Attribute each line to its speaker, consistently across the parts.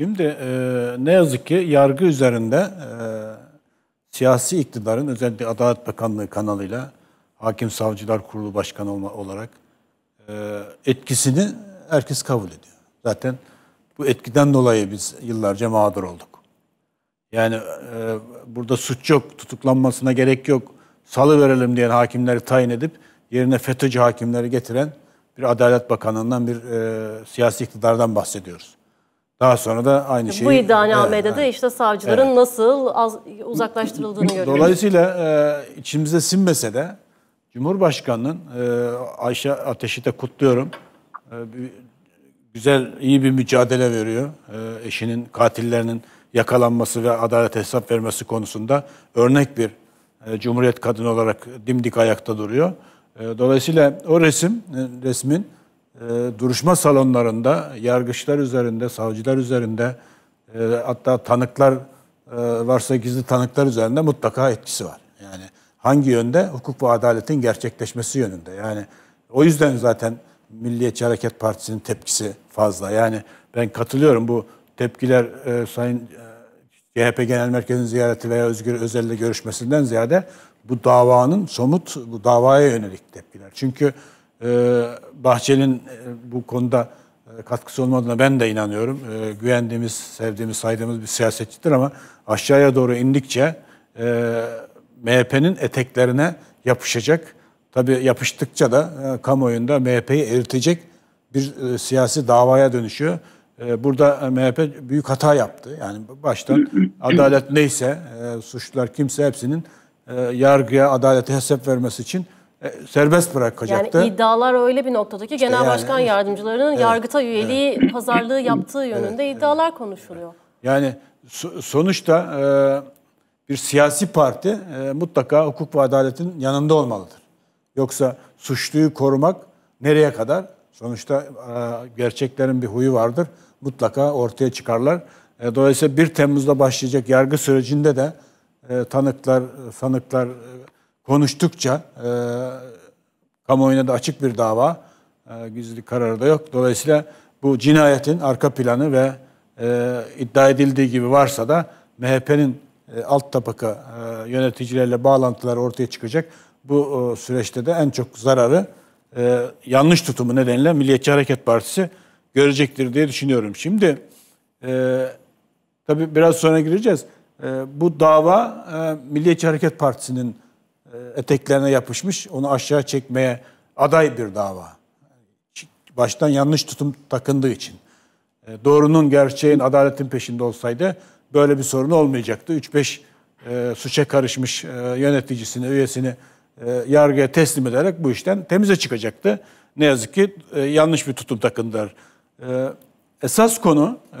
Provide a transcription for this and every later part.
Speaker 1: Şimdi e, ne yazık ki yargı üzerinde e, siyasi iktidarın özellikle Adalet Bakanlığı kanalıyla Hakim Savcılar Kurulu Başkanı olarak e, etkisini herkes kabul ediyor. Zaten bu etkiden dolayı biz yıllarca mağdur olduk. Yani e, burada suç yok, tutuklanmasına gerek yok, salı verelim diyen hakimleri tayin edip yerine FETÖ'cü hakimleri getiren bir Adalet Bakanlığından bir e, siyasi iktidardan bahsediyoruz. Daha sonra da aynı şeyi... Bu iddianamede evet, de işte savcıların evet. nasıl az, uzaklaştırıldığını görüyoruz. Dolayısıyla e, içimize sinmese de Cumhurbaşkanı'nın e, Ayşe Ateş'i de kutluyorum. E, bir, güzel, iyi bir mücadele veriyor. E, eşinin, katillerinin yakalanması ve adalet hesap vermesi konusunda örnek bir e, Cumhuriyet kadını olarak dimdik ayakta duruyor. E, dolayısıyla o resim, e, resmin e, duruşma salonlarında yargıçlar üzerinde, savcılar üzerinde e, hatta tanıklar e, varsa gizli tanıklar üzerinde mutlaka etkisi var. Yani hangi yönde? Hukuk ve adaletin gerçekleşmesi yönünde. Yani o yüzden zaten Milliyetçi Hareket Partisi'nin tepkisi fazla. Yani ben katılıyorum bu tepkiler e, Sayın e, CHP Genel Merkezi'nin ziyareti veya Özgür Özel'le görüşmesinden ziyade bu davanın somut, bu davaya yönelik tepkiler. Çünkü ee, Bahçeli'nin e, bu konuda e, katkısı olmadığına ben de inanıyorum. Ee, güvendiğimiz, sevdiğimiz, saydığımız bir siyasetçidir ama aşağıya doğru indikçe e, MHP'nin eteklerine yapışacak. Tabii yapıştıkça da kamuoyunda MHP'yi eritecek bir siyasi davaya dönüşüyor. Burada MHP büyük hata yaptı. Yani baştan adalet neyse, suçlular kimse hepsinin yargıya, adalete hesap vermesi için e, serbest bırakacaktı. Yani iddialar öyle bir noktada ki işte genel yani, başkan yardımcılarının evet, yargıta üyeliği, evet. pazarlığı yaptığı yönünde evet, iddialar evet. konuşuluyor. Yani sonuçta e, bir siyasi parti e, mutlaka hukuk ve adaletin yanında olmalıdır. Yoksa suçluyu korumak nereye kadar? Sonuçta gerçeklerin bir huyu vardır. Mutlaka ortaya çıkarlar. dolayısıyla 1 Temmuz'da başlayacak yargı sürecinde de tanıklar, sanıklar... E, konuştukça e, kamuoyuna da açık bir dava. E, gizli kararı da yok. Dolayısıyla bu cinayetin arka planı ve e, iddia edildiği gibi varsa da MHP'nin e, alt tabaka e, yöneticilerle bağlantıları ortaya çıkacak. Bu e, süreçte de en çok zararı e, yanlış tutumu nedeniyle Milliyetçi Hareket Partisi görecektir diye düşünüyorum. Şimdi e, tabii biraz sonra gireceğiz. E, bu dava e, Milliyetçi Hareket Partisi'nin e, eteklerine yapışmış, onu aşağı çekmeye aday bir dava. Baştan yanlış tutum takındığı için. E, doğrunun, gerçeğin, adaletin peşinde olsaydı böyle bir sorun olmayacaktı. 3-5 e, suça karışmış e, yöneticisini, üyesini e, yargıya teslim ederek bu işten temize çıkacaktı. Ne yazık ki e, yanlış bir tutum takındılar. E, esas konu, e,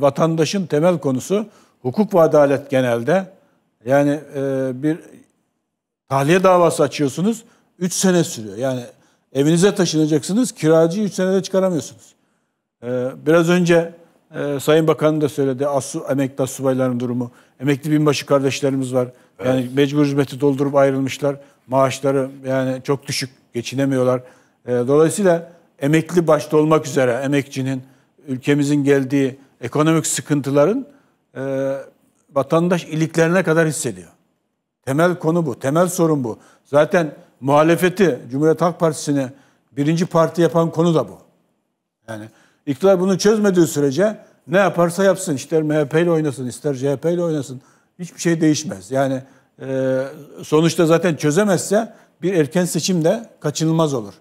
Speaker 1: vatandaşın temel konusu hukuk ve adalet genelde. Yani e, bir Tahliye davası açıyorsunuz. 3 sene sürüyor. Yani evinize taşınacaksınız. Kiracıyı 3 senede çıkaramıyorsunuz. Ee, biraz önce e, Sayın Bakan'ın da söyledi. Asu, emekli subayların durumu. Emekli binbaşı kardeşlerimiz var. Evet. Yani mecbur hizmeti doldurup ayrılmışlar. Maaşları yani çok düşük. Geçinemiyorlar. Ee, dolayısıyla emekli başta olmak üzere emekçinin, ülkemizin geldiği ekonomik sıkıntıların e, vatandaş iliklerine kadar hissediyor. Temel konu bu, temel sorun bu. Zaten muhalefeti Cumhuriyet Halk Partisi'ne birinci parti yapan konu da bu. Yani iktidar bunu çözmediği sürece ne yaparsa yapsın. ister MHP ile oynasın, ister CHP ile oynasın. Hiçbir şey değişmez. Yani e, sonuçta zaten çözemezse bir erken seçim de kaçınılmaz olur.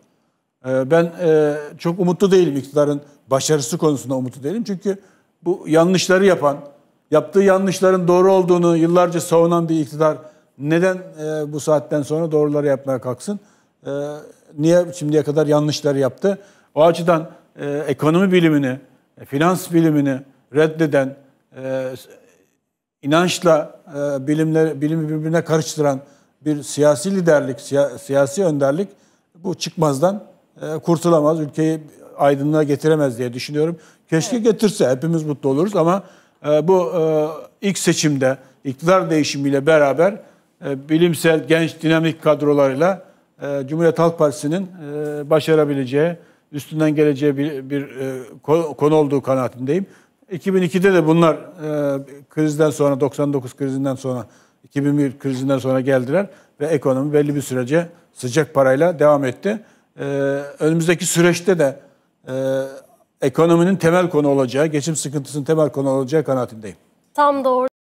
Speaker 1: E, ben e, çok umutlu değilim iktidarın başarısı konusunda umutlu değilim. Çünkü bu yanlışları yapan, yaptığı yanlışların doğru olduğunu yıllarca savunan bir iktidar neden e, bu saatten sonra doğruları yapmaya kalksın? E, niye şimdiye kadar yanlışları yaptı? O açıdan e, ekonomi bilimini, e, finans bilimini reddeden, e, inançla e, bilimler, bilimi birbirine karıştıran bir siyasi liderlik, siya, siyasi önderlik bu çıkmazdan e, kurtulamaz. Ülkeyi aydınlığa getiremez diye düşünüyorum. Keşke evet. getirse hepimiz mutlu oluruz ama e, bu e, ilk seçimde iktidar değişimiyle beraber e, bilimsel, genç, dinamik kadrolarıyla e, Cumhuriyet Halk Partisi'nin e, başarabileceği, üstünden geleceği bir, bir e, konu olduğu kanaatindeyim. 2002'de de bunlar krizden sonra, 99 krizinden sonra, 2001 krizinden sonra geldiler ve ekonomi belli bir sürece sıcak parayla devam etti. önümüzdeki süreçte de ekonominin temel konu olacağı, geçim sıkıntısının temel konu olacağı kanaatindeyim. Tam doğru.